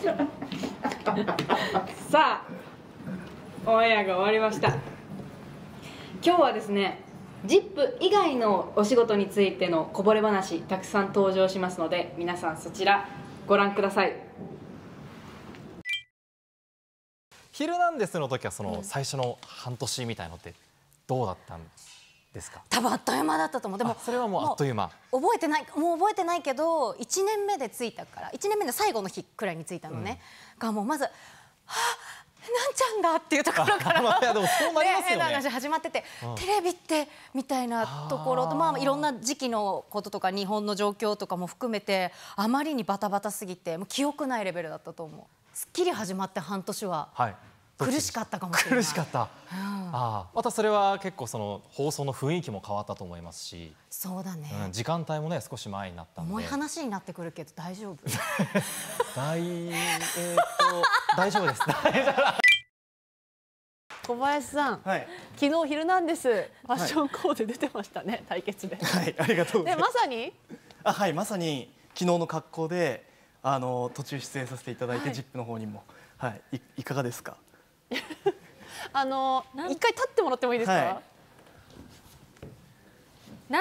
さあオンエアが終わりました今日はですね「ZIP!」以外のお仕事についてのこぼれ話たくさん登場しますので皆さんそちらご覧ください「ヒルナンデス！」の時はその最初の半年みたいのってどうだったんですかですか多分あっという間だったと思うでもそれはもうあっという間覚えてないもう覚えてないけど1年目で着いたから1年目の最後の日くらいに着いたのね、うん、がもうまず「はあなんちゃんだっていうところからいや でもそうなりますよね話始まってて、うん、テレビってみたいなところとまあいろんな時期のこととか日本の状況とかも含めてあまりにバタバタすぎてもう記憶ないレベルだったと思う。すっきり始まって半年は、はい、苦しかったかもしれない苦しかった、うん、あまたそれは結構その放送の雰囲気も変わったと思いますしそうだね、うん、時間帯もね少し前になったので重い話になってくるけど大丈夫 大えー、っと大丈夫です 小林さん、はい、昨日昼なんですファッションコーデ出てましたね、はい、対決ではいありがとうございますまさにあはいまさに昨日の格好であの途中出演させていただいて、はい、ZIP の方にもはいいいかがですか あの一回立ってもらってもいいですか、は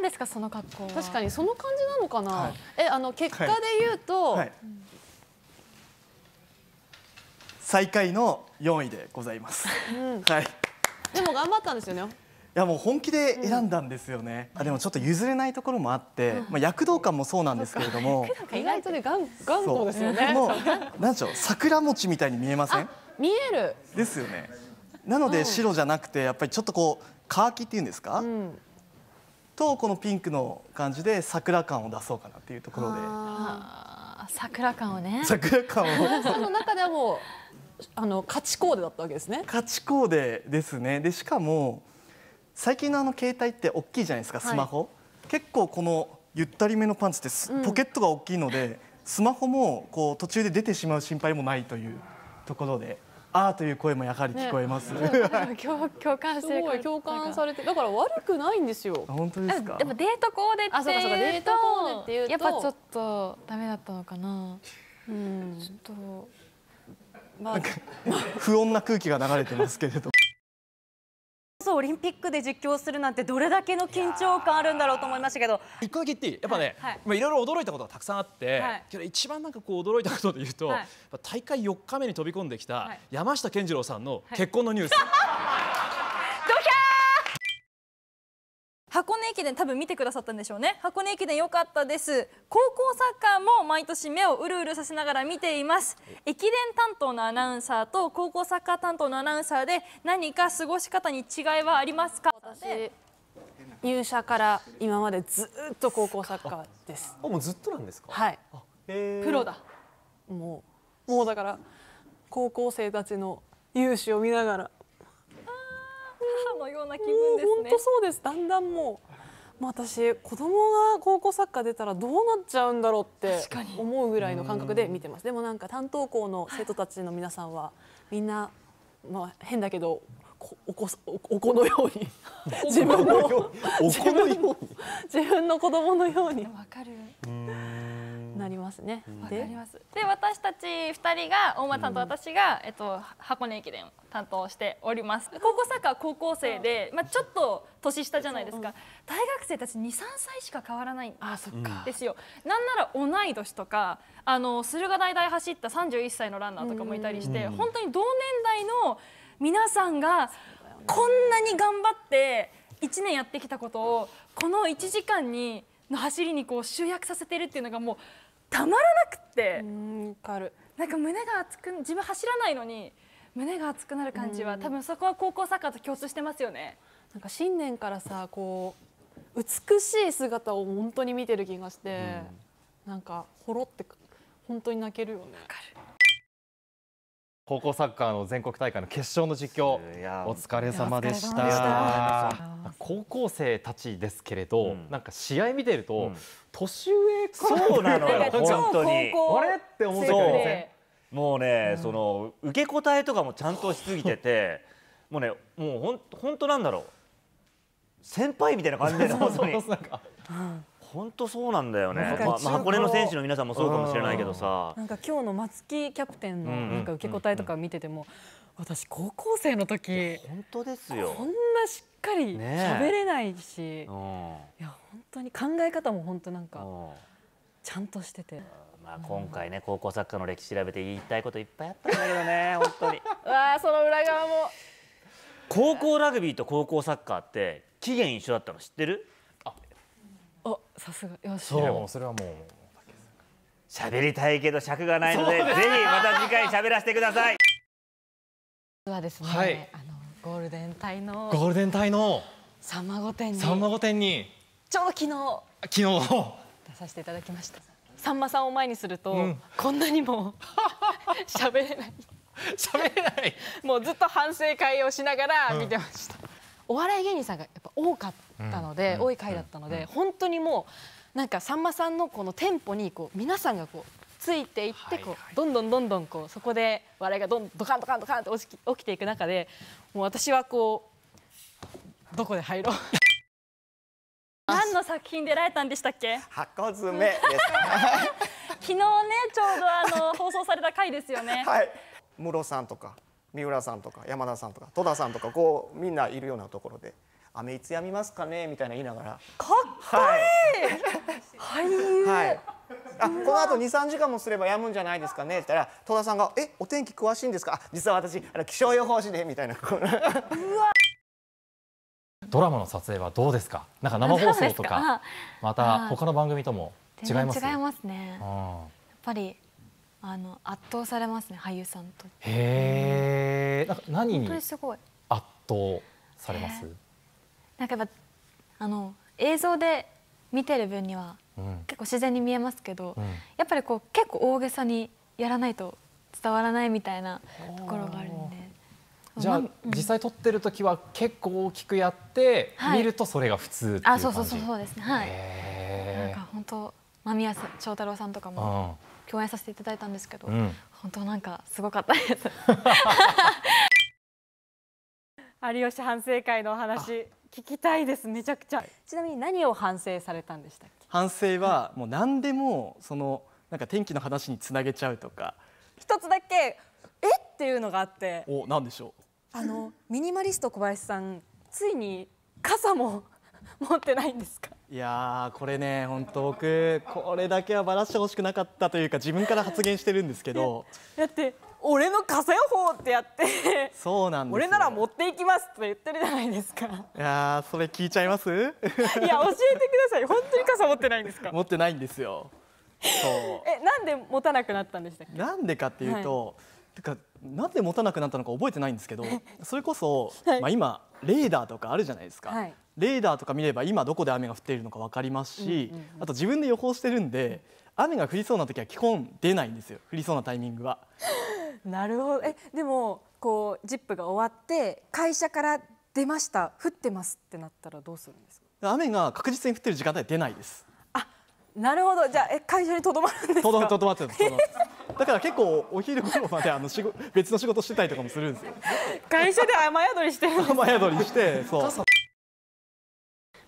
い、ですかその格好確かにその感じなのかな、はい、えあの結果で言うと、はい、最下位の4位でございます、うん、はいでも頑張ったんですよねいやもう本気で選んだんですよね、うん、あでもちょっと譲れないところもあって、うん、まあ、躍動感もそうなんですけれども意外とね頑固ですよねもう何でしょう桜餅みたいに見えません見えるですよねなので白じゃなくてやっぱりちょっとこうカーキっていうんですか、うん、とこのピンクの感じで桜感を出そうかなっていうところで桜感をね 桜感をその中でもあの勝ちコーデだったわけですね勝ちコーデですねでしかも最近のあの携帯って大きいじゃないですかスマホ、はい、結構このゆったりめのパンツってポケットが大きいので、うん、スマホもこう途中で出てしまう心配もないというところで。ああという声もやはり聞こえます。ね、共感すごい共感されて、だから悪くないんですよ。本当ですか。でもデートコーデっていうと、やっぱちょっとダメだったのかな。うん、ちょっと。まあ、不穏な空気が流れてますけれどリンピックで実況するなんてどれだけの緊張感あるんだろうと思いましたけど一個だけ言っていいやっぱね、はいろいろ驚いたことがたくさんあって、はい、けど一番なんかこう驚いたことで言うと、はい、大会4日目に飛び込んできた山下健二郎さんの結婚のニュース。はい駅伝多分見てくださったんでしょうね箱根駅伝良かったです高校サッカーも毎年目をうるうるさせながら見ています駅伝担当のアナウンサーと高校サッカー担当のアナウンサーで何か過ごし方に違いはありますか私入社から今までずっと高校サッカーですあもうずっとなんですかはいプロだもうもうだから高校生たちの勇姿を見ながら母のような気分ですね。本当そうです。だんだんもうまあ、私子供が高校サッカー出たらどうなっちゃうんだろうって思うぐらいの感覚で見てますでもなんか担当校の生徒たちの皆さんはみんな、まあ、変だけどおこおこのように 自分の自分の子供のように。わかるなりますね。で私たち2人が大間さんと私が、えっと、箱根駅伝を担当しております。高校サッカー高校生で、まあ、ちょっと年下じゃないですか、大学生たち23歳しか変わらないんですよ。なんなら同い年とかあの駿河台大走った31歳のランナーとかもいたりして、本当に同年代の皆さんがこんなに頑張って1年やってきたことをこの1時間にの走りにこう集約させてるっていうのがもうたまらなくってなんか胸が熱く自分走らないのに胸が熱くなる感じは多分そこは高校サッカーと共通してますよね。なんか新年からさこう美しい姿を本当に見てる気がして、うん、なんかほろって本当に泣けるよね。高校サッカーの全国大会の決勝の実況お疲れ様でした高校生たちですけれど、うん、なんか試合見てると、うん、年上からそうなのよ本当にあれって思ってたよねもうね、うん、その受け答えとかもちゃんとしすぎてて もうねもうほん本当なんだろう先輩みたいな感じで本当に。本当そうなんだよね、まあ、箱根の選手の皆さんもそうかもしれないけどさなんか今日の松木キャプテンのなんか受け答えとか見てても、私高校生の時本当ですよこんなしっかり喋れないし、ね、いや本当に考え方も本当なんかちゃんとしてて。まあ、今回ね、高校サッカーの歴史調べて言いたいこといっぱいあったんだけどね 本当にわあその裏側も高校ラグビーと高校サッカーって期限一緒だったの知ってるおさすがよしそうそれはもう喋りたいけど尺がないのでぜひまた次回喋らせてくださいはですね、はい、あのゴールデン帯のゴールデン帯のさんま御殿にさんま御殿にちょうど昨日昨日出させていただきましたさんまさんを前にすると、うん、こんなにも 喋れない 喋れない もうずっと反省会をしながら見てました、うんお笑い芸人さんがやっぱ多かったので、多い回だったので、本当にもうなんかさんまさんのこのテンポにこう皆さんがこうついていってこう、どんどんどんどんこうそこで笑いがどんどかんとかんドかんって起き起きていく中でもう私はこうどこで入ろう 何の作品出られたんでしたっけ箱詰めです 昨日ねちょうどあの放送された回ですよねはい室さんとか三浦さんとか山田さんとか戸田さんとかこうみんないるようなところで「雨いつやみますかね」みたいな言いながらかっこいい、はいはい、あこのあと23時間もすればやむんじゃないですかねって言ったら戸田さんが「えお天気詳しいんですか実は私あの気象予報士で」みたいなドラマの撮影はどうですかなんか生放送とかまた他の番組とも違います、違いますね、うん、やっぱりあの圧倒されますね俳優さんと。へえ。なん何に圧倒されます？なんかやっぱあの映像で見てる分には、結構自然に見えますけど、うん、やっぱりこう結構大げさにやらないと伝わらないみたいなところがあるんで。じゃあ、うん、実際撮ってる時は結構大きくやって、はい、見るとそれが普通っていう感じ。あ、そうそうそうそうですね。はい。なんか本当間宮祥太郎さんとかも。共演させていただいたんですけど、うん、本当なんかすごかったです 有吉反省会のお話聞きたいですめちゃくちゃちなみに何を反省されたんでしたっけ反省はもう何でもそのなんか天気の話につなげちゃうとか一つだけえっていうのがあってお何でしょうあのミニマリスト小林さんついに傘も 持ってないんですかいやこれね、本当僕これだけはばらしてほしくなかったというか自分から発言してるんですけど だって俺の傘予報ってやってそうなんです俺なら持っていきますと言ってるじゃないですかいやそれ聞いちゃいます いや教えてください本当に傘持ってないんですか持ってないんですよそうえなんで持たなくなったんでしたっけなんでかっていうと、はい、てかなぜ持たなくなったのか覚えてないんですけど それこそ、はい、まあ今レーダーとかあるじゃないですか、はい、レーダーとか見れば今どこで雨が降っているのか分かりますし、うんうんうん、あと自分で予報してるんで雨が降りそうな時は基本出ないんですよ降りそうなタイミングは。なるほどえでもこうジップが終わって会社から出ました降ってますってなったらどうするんですか雨が確実に降ってる時間帯出ないです。あなるほどじゃあえ会社にとどまるんですかとどまってますだから結構お昼頃まであのし事別の仕事してたりとかもするんですよ。会社で雨宿りしてる 雨宿りしてそう。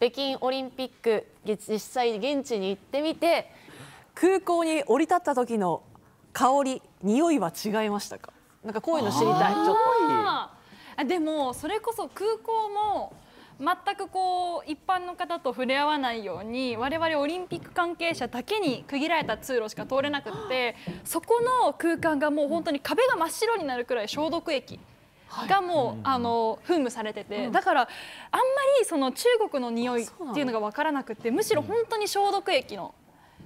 北京オリンピック実際現地に行ってみて空港に降り立った時の香り匂いは違いましたかなんかこういうの知りたいちょっとでもそれこそ空港も全くこう一般の方と触れ合わないように我々オリンピック関係者だけに区切られた通路しか通れなくってそこの空間がもう本当に壁が真っ白になるくらい消毒液がもう、はい、あの噴霧されてて、うん、だからあんまりその中国の匂いっていうのが分からなくてむしろ本当に消毒液の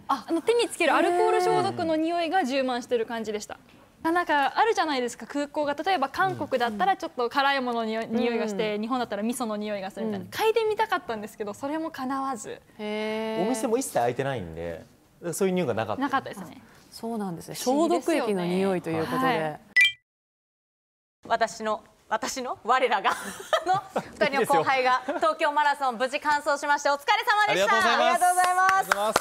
あの手につけるアルコール消毒の匂いが充満してる感じでした。なんかあるじゃないですか空港が例えば韓国だったらちょっと辛いものにおい,、匂いがして、うん、日本だったら味噌の匂いがするみたいな、うん、嗅いでみたかったんですけどそれもかなわずお店も一切開いてないんでそういう匂いがなかったなかったですねそうなんですね消毒液の匂いということで、ねはい私の私の我らが の2人の後輩が東京マラソン無事完走しましてお疲れ様でしたありがとうございます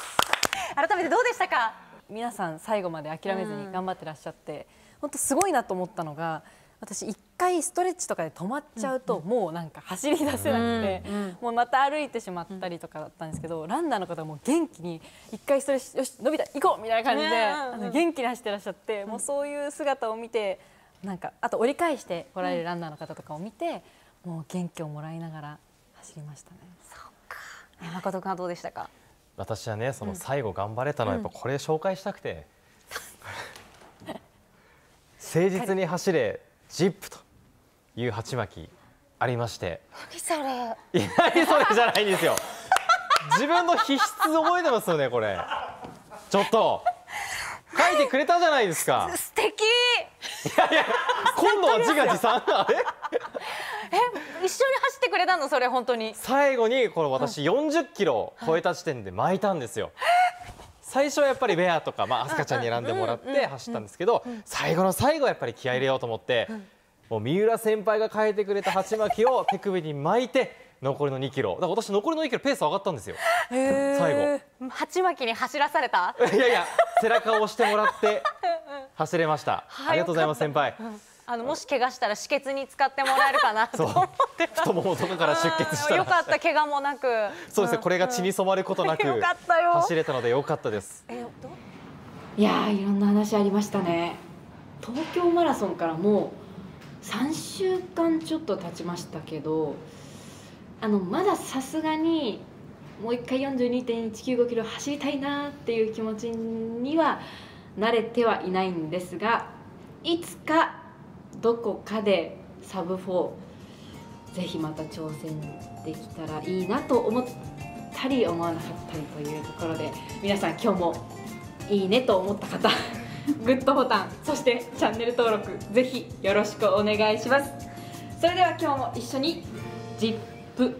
改めてどうでしたか皆さん最後まで諦めずに頑張ってらっしゃって、本当すごいなと思ったのが私一回ストレッチとかで止まっちゃうと、もうなんか走り出せなくて、もうまた歩いてしまったりとかだったんですけど、ランナーの方も元気に一回ストレッチよし伸びた行こうみたいな感じで、あの元気に走ってらっしゃって、もうそういう姿を見て。なんかあと折り返してこられるランナーの方とかを見て、うん、もう元気をもらいながら走りましたね。そうか。誠君はどうでしたか。私はねその最後頑張れたのはやっぱこれ紹介したくて、うん、誠実に走れジップという鉢巻きありまして。何それ。いやそれじゃないんですよ。自分の必須覚えてますよねこれ。ちょっと書いてくれたじゃないですか。素敵。いや今度は自画自賛え一緒に走ってくれたのそれ本当に最後にこれ私40キロ超えた時点で巻いたんですよ、最初はやっぱりベアとか、まあ、アスカちゃんに選んでもらって走ったんですけど、最後の最後やっぱり気合い入れようと思って、もう三浦先輩が変えてくれた鉢巻きを手首に巻いて残りの2キロだから私残りの2キロペース上がったんですよ最後鉢巻きに走らされたいやいや背中を押してもらって 走れました、はい、ありがとうございます先輩、あのもし怪我したら止血に使ってもらえるかなと思ってた太ももとかから出血したよかった怪我もなくそうですね、これが血に染まることなく走れたのでよかったですえいやいろんな話ありましたね東京マラソンからもう三週間ちょっと経ちましたけどあのまださすがにもう一回四十二点一九五キロ走りたいなっていう気持ちには慣れてはいないんですがいつかどこかでサブ4ぜひまた挑戦できたらいいなと思ったり思わなかったりというところで皆さん今日もいいねと思った方 グッドボタンそしてチャンネル登録ぜひよろしくお願いしますそれでは今日も一緒に ZIP